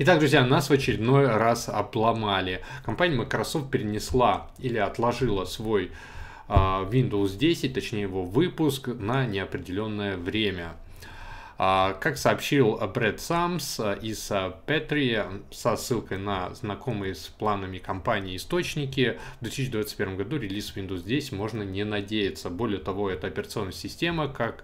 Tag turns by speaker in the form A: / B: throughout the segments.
A: Итак, друзья, нас в очередной раз обломали. Компания Microsoft перенесла или отложила свой а, Windows 10, точнее его выпуск, на неопределенное время. А, как сообщил Брэд Самс а, из Петри со ссылкой на знакомые с планами компании источники, в 2021 году релиз Windows 10 можно не надеяться. Более того, эта операционная система, как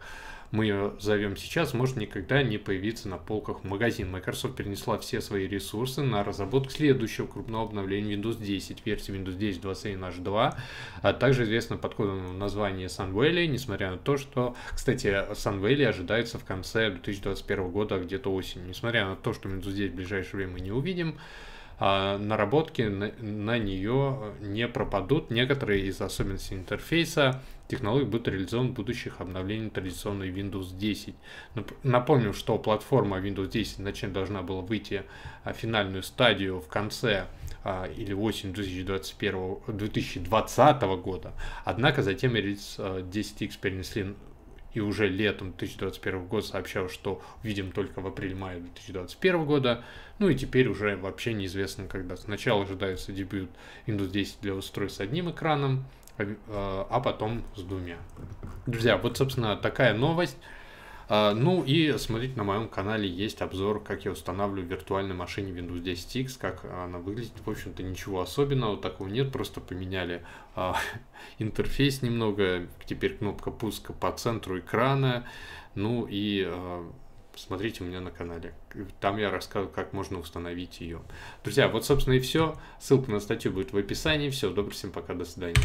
A: мы ее зовем сейчас, может никогда не появиться на полках магазин. Microsoft перенесла все свои ресурсы на разработку следующего крупного обновления Windows 10, версии Windows 10 21 h 2 а также известно под кодом названия Sunvalley, несмотря на то, что, кстати, Sunvalley ожидается в конце 2021 года, а где-то осень, Несмотря на то, что Windows 10 в ближайшее время мы не увидим, а наработки на, на нее не пропадут. Некоторые из особенностей интерфейса технологий будет реализован в будущих обновлений традиционной Windows 10. Напомню, что платформа Windows 10 начнет должна была выйти а, в финальную стадию в конце а, или осень 2021, 2020 года. Однако затем релиз 10X а, перенесли и уже летом 2021 года сообщал, что увидим только в апреле-мае 2021 года. Ну и теперь уже вообще неизвестно когда. Сначала ожидается дебют Windows 10 для устройств с одним экраном, Э, а потом с двумя. Друзья, вот, собственно, такая новость. А, ну и смотрите, на моем канале есть обзор, как я устанавливаю в виртуальной машине Windows 10 X, как она выглядит. В общем-то ничего особенного такого нет, просто поменяли а, интерфейс немного, теперь кнопка пуска по центру экрана. Ну и а, смотрите у меня на канале, там я рассказываю, как можно установить ее. Друзья, вот собственно и все, ссылка на статью будет в описании, все, добрый всем пока, до свидания.